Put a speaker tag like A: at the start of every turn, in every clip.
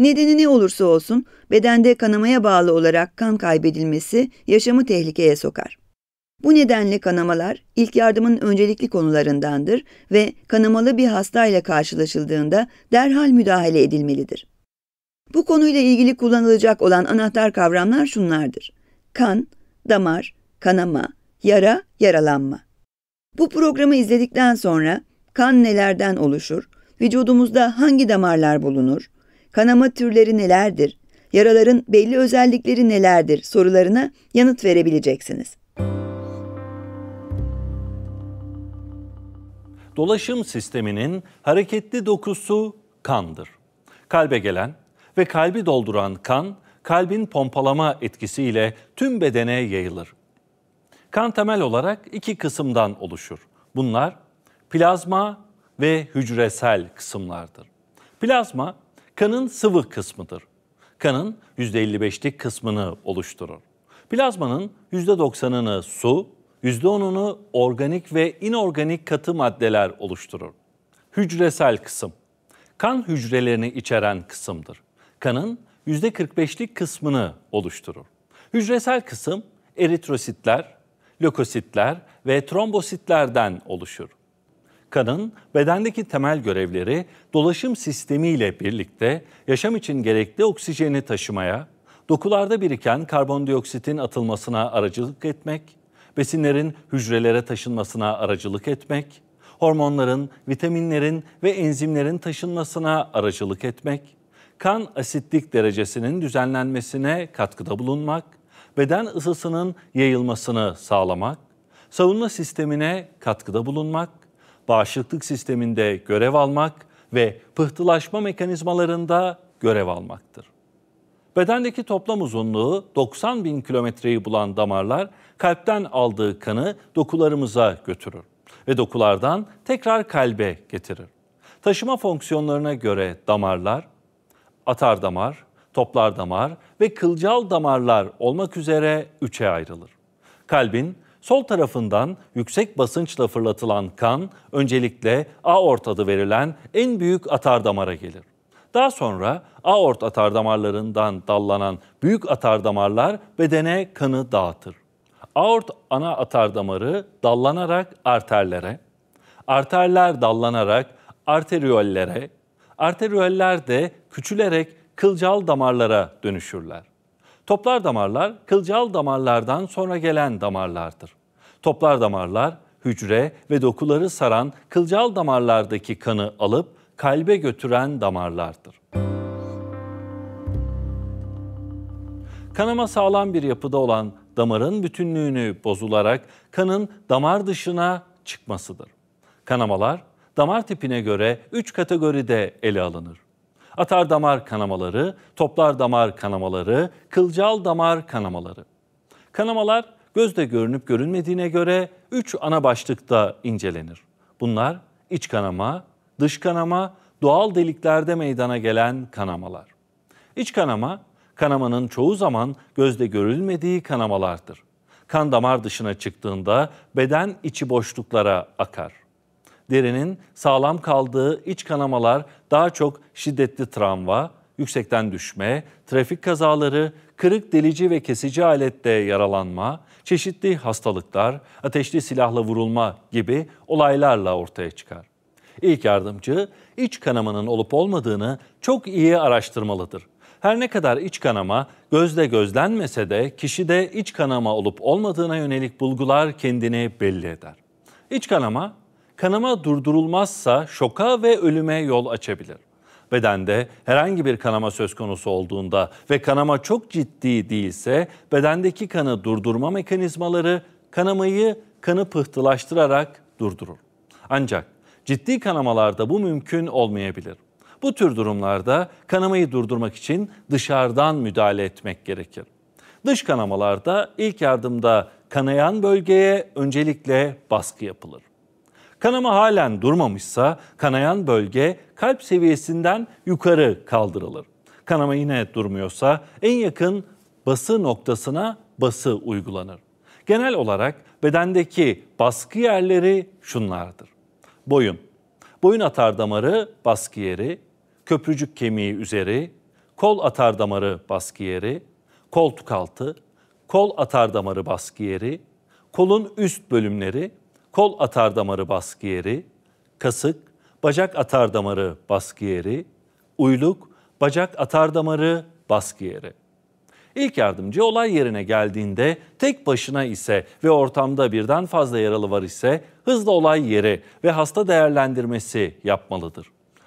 A: Nedeni ne olursa olsun bedende kanamaya bağlı olarak kan kaybedilmesi yaşamı tehlikeye sokar. Bu nedenle kanamalar ilk yardımın öncelikli konularındandır ve kanamalı bir hastayla karşılaşıldığında derhal müdahale edilmelidir. Bu konuyla ilgili kullanılacak olan anahtar kavramlar şunlardır. Kan, damar, kanama, yara, yaralanma. Bu programı izledikten sonra kan nelerden oluşur, vücudumuzda hangi damarlar bulunur, kanama türleri nelerdir, yaraların belli özellikleri nelerdir sorularına yanıt verebileceksiniz.
B: Dolaşım sisteminin hareketli dokusu kandır. Kalbe gelen ve kalbi dolduran kan, kalbin pompalama etkisiyle tüm bedene yayılır. Kan temel olarak iki kısımdan oluşur. Bunlar plazma ve hücresel kısımlardır. Plazma Kanın sıvı kısmıdır. Kanın %55'lik kısmını oluşturur. Plazmanın %90'ını su, %10'unu organik ve inorganik katı maddeler oluşturur. Hücresel kısım. Kan hücrelerini içeren kısımdır. Kanın %45'lik kısmını oluşturur. Hücresel kısım eritrositler, lökositler ve trombositlerden oluşur kanın bedendeki temel görevleri dolaşım sistemiyle birlikte yaşam için gerekli oksijeni taşımaya, dokularda biriken karbondioksitin atılmasına aracılık etmek, besinlerin hücrelere taşınmasına aracılık etmek, hormonların, vitaminlerin ve enzimlerin taşınmasına aracılık etmek, kan asitlik derecesinin düzenlenmesine katkıda bulunmak, beden ısısının yayılmasını sağlamak, savunma sistemine katkıda bulunmak, bağışıklık sisteminde görev almak ve pıhtılaşma mekanizmalarında görev almaktır. Bedendeki toplam uzunluğu 90 bin kilometreyi bulan damarlar kalpten aldığı kanı dokularımıza götürür ve dokulardan tekrar kalbe getirir. Taşıma fonksiyonlarına göre damarlar, atar damar, toplar damar ve kılcal damarlar olmak üzere üçe ayrılır. Kalbin Sol tarafından yüksek basınçla fırlatılan kan öncelikle aort adı verilen en büyük atardamara gelir. Daha sonra aort atardamarlarından dallanan büyük atardamarlar bedene kanı dağıtır. Aort ana atardamarı dallanarak arterlere, arterler dallanarak arteriollere, arterioller de küçülerek kılcal damarlara dönüşürler. Toplar damarlar kılcal damarlardan sonra gelen damarlardır. Toplar damarlar hücre ve dokuları saran kılcal damarlardaki kanı alıp kalbe götüren damarlardır. Kanama sağlam bir yapıda olan damarın bütünlüğünü bozularak kanın damar dışına çıkmasıdır. Kanamalar damar tipine göre 3 kategoride ele alınır atar damar kanamaları, toplar damar kanamaları, kılcal damar kanamaları. Kanamalar gözde görünüp görünmediğine göre 3 ana başlıkta incelenir. Bunlar iç kanama, dış kanama, doğal deliklerde meydana gelen kanamalar. İç kanama, kanamanın çoğu zaman gözde görülmediği kanamalardır. Kan damar dışına çıktığında beden içi boşluklara akar derinin sağlam kaldığı iç kanamalar daha çok şiddetli travma, yüksekten düşme, trafik kazaları, kırık delici ve kesici aletle yaralanma, çeşitli hastalıklar, ateşli silahla vurulma gibi olaylarla ortaya çıkar. İlk yardımcı iç kanamanın olup olmadığını çok iyi araştırmalıdır. Her ne kadar iç kanama gözle gözlenmese de kişide iç kanama olup olmadığına yönelik bulgular kendini belli eder. İç kanama Kanama durdurulmazsa şoka ve ölüme yol açabilir. Bedende herhangi bir kanama söz konusu olduğunda ve kanama çok ciddi değilse bedendeki kanı durdurma mekanizmaları kanamayı kanı pıhtılaştırarak durdurur. Ancak ciddi kanamalarda bu mümkün olmayabilir. Bu tür durumlarda kanamayı durdurmak için dışarıdan müdahale etmek gerekir. Dış kanamalarda ilk yardımda kanayan bölgeye öncelikle baskı yapılır. Kanama halen durmamışsa kanayan bölge kalp seviyesinden yukarı kaldırılır. Kanama yine durmuyorsa en yakın bası noktasına bası uygulanır. Genel olarak bedendeki baskı yerleri şunlardır. Boyun. Boyun atar damarı baskı yeri, köprücük kemiği üzeri, kol atar damarı baskı yeri, koltuk altı, kol atar damarı baskı yeri, kolun üst bölümleri kol atar damarı baskı yeri, kasık, bacak atar damarı baskı yeri, uyluk, bacak atar damarı baskı yeri. İlk yardımcı olay yerine geldiğinde tek başına ise ve ortamda birden fazla yaralı var ise hızlı olay yeri ve hasta değerlendirmesi yapmalıdır.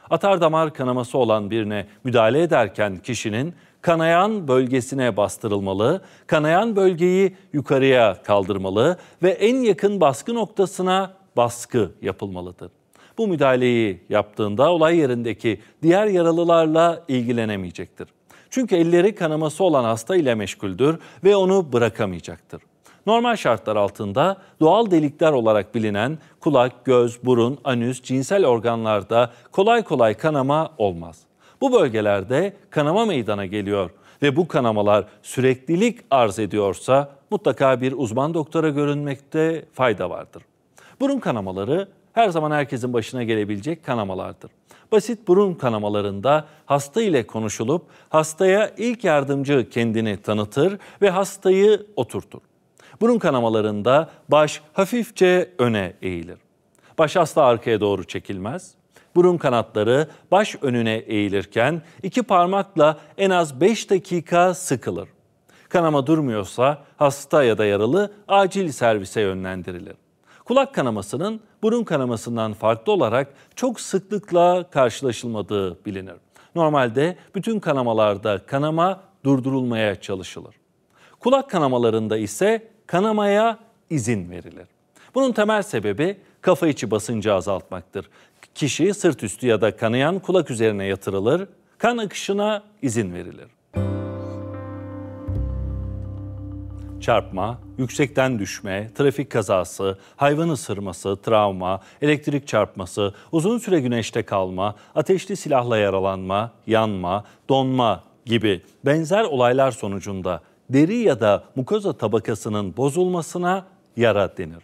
B: Atardamar kanaması olan birine müdahale ederken kişinin kanayan bölgesine bastırılmalı, kanayan bölgeyi yukarıya kaldırmalı ve en yakın baskı noktasına baskı yapılmalıdır. Bu müdahaleyi yaptığında olay yerindeki diğer yaralılarla ilgilenemeyecektir. Çünkü elleri kanaması olan hasta ile meşguldür ve onu bırakamayacaktır. Normal şartlar altında doğal delikler olarak bilinen kulak, göz, burun, anüs, cinsel organlarda kolay kolay kanama olmaz. Bu bölgelerde kanama meydana geliyor ve bu kanamalar süreklilik arz ediyorsa mutlaka bir uzman doktora görünmekte fayda vardır. Burun kanamaları her zaman herkesin başına gelebilecek kanamalardır. Basit burun kanamalarında hasta ile konuşulup hastaya ilk yardımcı kendini tanıtır ve hastayı oturtur. Burun kanamalarında baş hafifçe öne eğilir. Baş hasta arkaya doğru çekilmez burun kanatları baş önüne eğilirken iki parmakla en az 5 dakika sıkılır. Kanama durmuyorsa hasta ya da yaralı acil servise yönlendirilir. Kulak kanamasının burun kanamasından farklı olarak çok sıklıkla karşılaşılmadığı bilinir. Normalde bütün kanamalarda kanama durdurulmaya çalışılır. Kulak kanamalarında ise kanamaya izin verilir. Bunun temel sebebi kafa içi basıncı azaltmaktır. Kişi sırt üstü ya da kanayan kulak üzerine yatırılır, kan akışına izin verilir. çarpma, yüksekten düşme, trafik kazası, hayvan ısırması, travma, elektrik çarpması, uzun süre güneşte kalma, ateşli silahla yaralanma, yanma, donma gibi benzer olaylar sonucunda deri ya da mukoza tabakasının bozulmasına yara denir.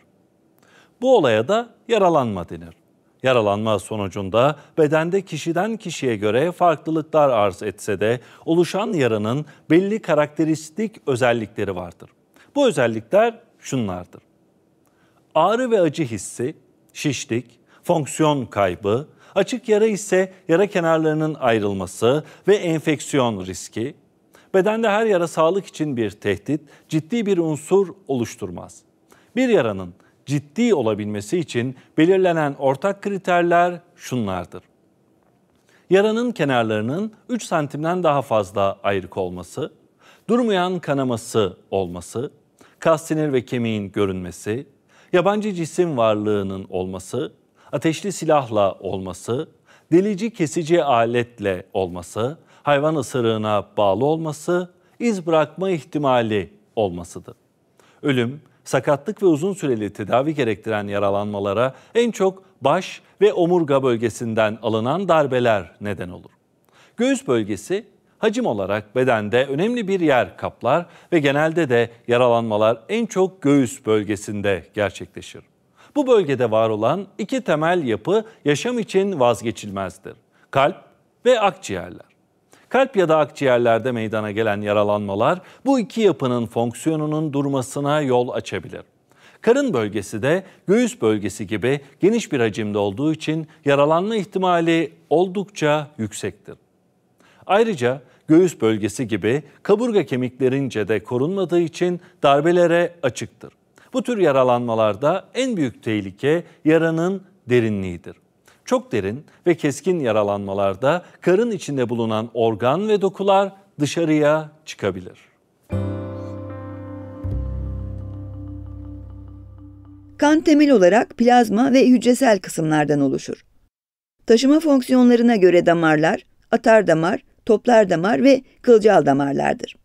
B: Bu olaya da yaralanma denir. Yaralanma sonucunda bedende kişiden kişiye göre farklılıklar arz etse de oluşan yaranın belli karakteristik özellikleri vardır. Bu özellikler şunlardır. Ağrı ve acı hissi, şişlik, fonksiyon kaybı, açık yara ise yara kenarlarının ayrılması ve enfeksiyon riski, bedende her yara sağlık için bir tehdit, ciddi bir unsur oluşturmaz. Bir yaranın ciddi olabilmesi için belirlenen ortak kriterler şunlardır. Yaranın kenarlarının 3 santimden daha fazla ayrık olması, durmayan kanaması olması, kas sinir ve kemiğin görünmesi, yabancı cisim varlığının olması, ateşli silahla olması, delici kesici aletle olması, hayvan ısırığına bağlı olması, iz bırakma ihtimali olmasıdır. Ölüm sakatlık ve uzun süreli tedavi gerektiren yaralanmalara en çok baş ve omurga bölgesinden alınan darbeler neden olur. Göğüs bölgesi hacim olarak bedende önemli bir yer kaplar ve genelde de yaralanmalar en çok göğüs bölgesinde gerçekleşir. Bu bölgede var olan iki temel yapı yaşam için vazgeçilmezdir. Kalp ve akciğerler. Kalp ya da akciğerlerde meydana gelen yaralanmalar bu iki yapının fonksiyonunun durmasına yol açabilir. Karın bölgesi de göğüs bölgesi gibi geniş bir hacimde olduğu için yaralanma ihtimali oldukça yüksektir. Ayrıca göğüs bölgesi gibi kaburga kemiklerince de korunmadığı için darbelere açıktır. Bu tür yaralanmalarda en büyük tehlike yaranın derinliğidir. Çok derin ve keskin yaralanmalarda karın içinde bulunan organ ve dokular dışarıya çıkabilir.
A: Kan temel olarak plazma ve hücresel kısımlardan oluşur. Taşıma fonksiyonlarına göre damarlar, atar damar, toplar damar ve kılcal damarlardır.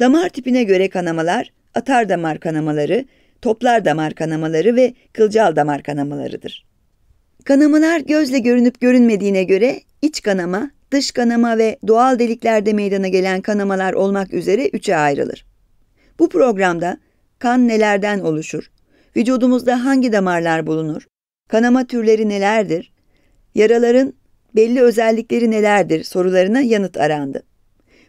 A: Damar tipine göre kanamalar, atar damar kanamaları, toplar damar kanamaları ve kılcal damar kanamalarıdır. Kanamalar gözle görünüp görünmediğine göre iç kanama, dış kanama ve doğal deliklerde meydana gelen kanamalar olmak üzere üçe ayrılır. Bu programda kan nelerden oluşur, vücudumuzda hangi damarlar bulunur, kanama türleri nelerdir, yaraların belli özellikleri nelerdir sorularına yanıt arandı.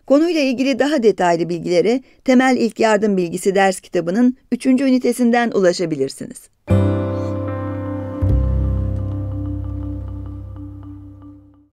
A: Konuyla ilgili daha detaylı bilgilere Temel İlk Yardım Bilgisi ders kitabının 3. ünitesinden ulaşabilirsiniz. Müzik